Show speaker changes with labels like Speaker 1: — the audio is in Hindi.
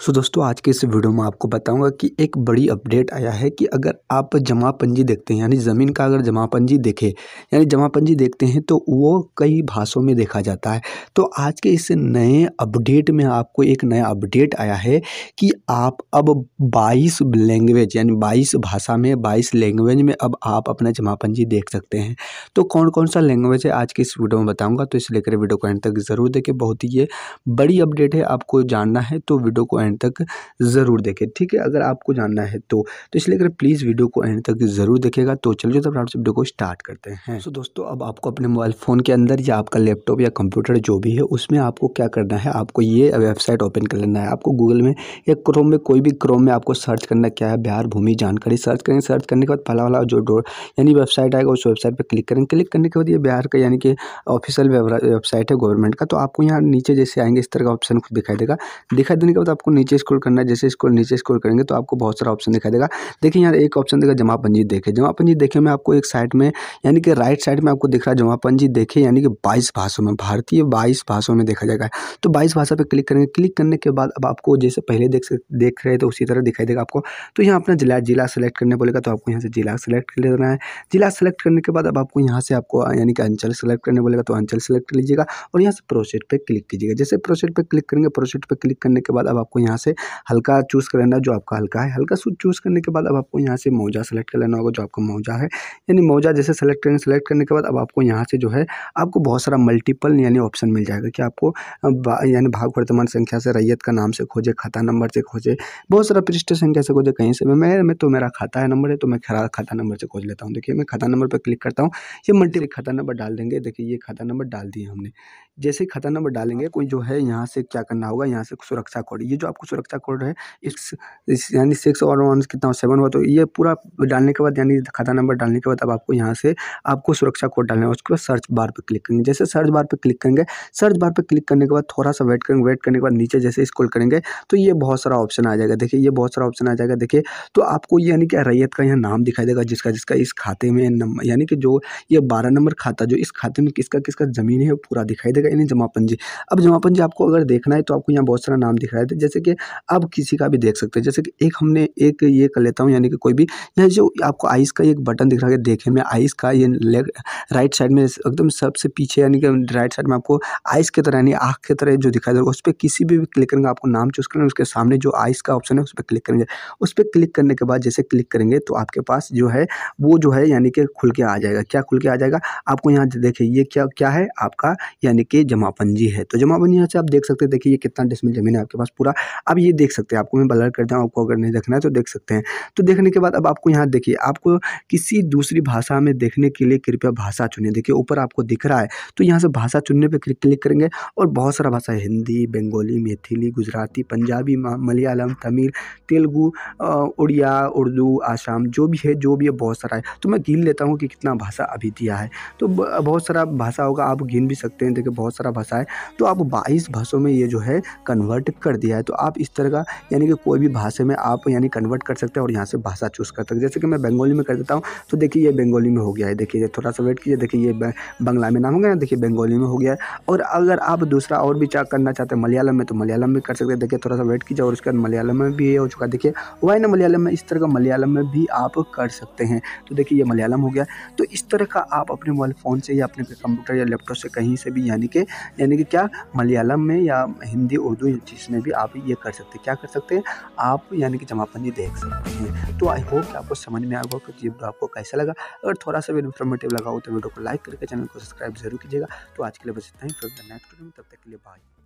Speaker 1: सो so, दोस्तों आज के इस वीडियो में आपको बताऊंगा कि एक बड़ी अपडेट आया है कि अगर आप जमा पंजी देखते हैं यानी ज़मीन का अगर जमा पंजी देखें यानी जमा पंजी देखते हैं तो वो कई भाषाओं में देखा जाता है तो आज के इस नए अपडेट में आपको एक नया अपडेट आया है कि आप अब बाईस लैंग्वेज यानी बाईस भाषा में बाईस लैंग्वेज में अब आप अपना जमा पंजी देख सकते हैं तो कौन कौन सा लैंग्वेज है आज के इस वीडियो में बताऊंगा तो इसलिए लेकर वीडियो को एंड तक ज़रूर देखें बहुत ही ये बड़ी अपडेट है आपको जानना है तो वीडियो को एंड तक ज़रूर देखें ठीक है अगर आपको जानना है तो, तो इसलिए लेकर प्लीज़ वीडियो को एंड तक ज़रूर देखेगा तो चलिए तो आपसे वीडियो को स्टार्ट करते हैं तो दोस्तों अब आपको अपने मोबाइल फ़ोन के अंदर या आपका लैपटॉप या कंप्यूटर जो भी है उसमें आपको क्या करना है आपको ये वेबसाइट ओपन कर लेना है आपको गूगल में या क्रोम में कोई भी क्रोम में आपको सर्च करना क्या है बिहार भूमि जानकारी सर्च करेंगे सर्च करने के बाद फला वाला जो डोर यानी वेबसाइट आएगा उस वेबसाइट पर क्लिक करेंगे क्लिक करने के बाद ये बिहार का यानी कि ऑफिशियल वेबसाइट है गवर्नमेंट का तो आपको यहाँ नीचे जैसे आएंगे इस तरह का ऑप्शन खुद दिखाई देगा दिखाई देने के बाद आपको नीचे स्क्रॉल करना है जैसे स्क्रॉल नीचे स्क्रॉल करेंगे तो आपको बहुत सारा ऑप्शन दिखाई देगा देखिए यहाँ एक ऑप्शन देगा जमा पंजी देखे जमा पंजी देखे में आपको एक साइड में यानी कि राइट साइड में आपको दिख रहा है जमा पंजी देखे यानी कि बाईस भाषाओं में भारतीय बाईस भाषाओं में देखा जाएगा तो बाईस भाषा पर क्लिक करेंगे क्लिक करने के बाद अब आपको जैसे पहले देख सकते देख रहे तो उसी तरह दिखाई देगा आपको तो यहाँ अपना जिला जिला सेलेक्ट करने बोलेगा तो आपको यहाँ से जिला सेलेक्ट कर लेना है जिला सेलेक्ट करने के बाद अब आपको यहाँ से आपको यानी कि अंचल सेलेक्ट करने बोलेगा तो अंचल सेलेक्ट कर लीजिएगा और यहाँ से प्रोसेट पर क्लिक कीजिएगा जैसे प्रोसेट पर क्लिक करेंगे प्रोसेट पर क्लिक करने के बाद अब आपको यहाँ से हल्का चूज़ कर लेना जो आपका हल्का है हल्का चूज़ करने के बाद अब आपको यहाँ से मौजा सेलेक्ट कर लेना होगा जो आपका मौजा है यानी मौजा जैसे सेलेक्ट करेंगे सेलेक्ट करने के बाद अब आपको यहाँ से जो है आपको बहुत सारा मल्टीपल यानी ऑप्शन मिल जाएगा कि आपको यानी भाग वर्तमान संख्या से रैयत का नाम से खोजे खाता नंबर से खोजे खोज बहुत सारा रजिस्ट्रेशन कैसे खोजे कहीं से मैं मैं तो मेरा खाता है नंबर है तो मैं खरा खाता नंबर से खोज लेता हूँ देखिए मैं खाता नंबर पर क्लिक करता हूँ ये मल्टी खाता नंबर डाल देंगे देखिए ये खाता नंबर डाल दिए हमने जैसे ही खाता नंबर डालेंगे कोई जो है यहाँ से क्या करना होगा यहाँ से सुरक्षा कोड ये जो आपको सुरक्षा कोड है इस यानी सिक्स और वन कितना सेवन हुआ तो ये पूरा डालने के बाद यानी खाता नंबर डालने के बाद अब आपको यहाँ से आपको सुरक्षा कोड डालना है उसके बाद सर्च बार पर क्लिक करेंगे जैसे सर्च बार पर क्लिक करेंगे सर्च बार पर क्लिक करने के बाद थोड़ा सा वेट करेंगे वेट करने के बाद नीचे जैसे स्क्रॉल करेंगे तो ये बहुत सारा ऑप्शन आ जाएगा देखिए ये बहुत सारा ऑप्शन आ जाएगा देखिए तो आपको यानी कि रैयत का यहाँ नाम दिखाई देगा जिसका जिसका इस खाते में यानी कि जो ये बारह नंबर खाता जो इस खाते में किसका किसका ज़मीन है वो पूरा दिखाई देगा यानी जमा पंजी अब जमा पंजी आपको अगर देखना है तो आपको यहाँ बहुत सारा नाम दिखाई देता है जैसे कि अब किसी का भी देख सकते हैं जैसे कि एक हमने एक ये कर लेता हूँ यानी कि कोई भी यहाँ जो आपको आइस का एक बटन दिख रहा है देखे मैं आइस का ये लेग राइट साइड में एकदम सबसे पीछे यानी कि राइट साइड में आपको आइस की तरह यानी आँख की तरह जो दिखाई देगा उस पर किसी भी क्लिक करेंगे आपको नाम चूज करना उसके सामने जो आइस का ऑप्शन है उस पर क्लिक करेंगे उस पर क्लिक करने के बाद जैसे क्लिक करेंगे तो आपके पास जो है वो जो है यानी कि खुल के आ जाएगा क्या खुल के आ जाएगा आपको यहाँ देखिए ये क्या क्या है आपका यानी कि जमा है तो जमा यहाँ से आप देख सकते हैं देखिए ये कितना डिस्मिल जमीन है आपके पास पूरा अब ये देख सकते हैं आपको मैं ब्लर करता हूँ आपको अगर नहीं देखना है तो देख सकते हैं तो देखने के बाद अब आपको यहाँ देखिए आपको किसी दूसरी भाषा में देखने के लिए कृपया भाषा चुने देखिए ऊपर आपको दिख रहा है तो यहाँ से भाषा चुनने पर क्लिक करेंगे और बहुत सारा भाषा हिंदी बंगाली मैथिली गुजराती पंजाबी मलयालम तमिल तेलुगू उड़िया उर्दू आसाम जो भी है जो भी है बहुत सारा है तो मैं गिन लेता हूँ कि कितना भाषा अभी दिया है तो बहुत सारा भाषा होगा आप गिन भी सकते हैं देखिए बहुत सारा भाषा है तो आप बाईस भाषों में ये जो है कन्वर्ट कर दिया है तो आप इस तरह का यानी कि कोई भी भाषा में आप यानी कन्वर्ट कर सकते हैं और यहाँ से भाषा चूज़ कर सकते हैं जैसे कि मैं बंगाली में कर देता हूँ तो देखिए ये बंगाली में हो गया है देखिए थोड़ा सा वेट कीजिए देखिए ये बंगला में नाम हो गया देखिए बंगाली में हो गया है और अगर आप दूसरा और भी चाक करना चाहते हैं मलयालम में तो मलयालम में कर सकते हैं देखिए थोड़ा सा वेट कीजिए और उसके कर मलयालम में भी ये हो चुका देखिए वाई ना मलयालम में इस तरह का मलयालम में भी आप कर सकते हैं तो देखिए ये मलयालम हो गया तो इस तरह का आप अपने मोबाइल फ़ोन से या अपने कंप्यूटर या लैपटॉप से कहीं से भी यानी कि यानी कि क्या मलयालम में या हिंदी उर्दू जिसमें भी आप ये कर सकते हैं क्या कर सकते हैं आप यानी कि जमापंदी देख सकते हैं तो आई होप आपको समझ में आ कि ये वीडियो आपको कैसा लगा अगर थोड़ा सा भी इन्फॉर्मेटिव लगा हो तो वीडियो को लाइक करके चैनल को सब्सक्राइब जरूर कीजिएगा तो आज के लिए बस इतना ही फिर नेक्स्ट वीडियो में तब तक के लिए बाय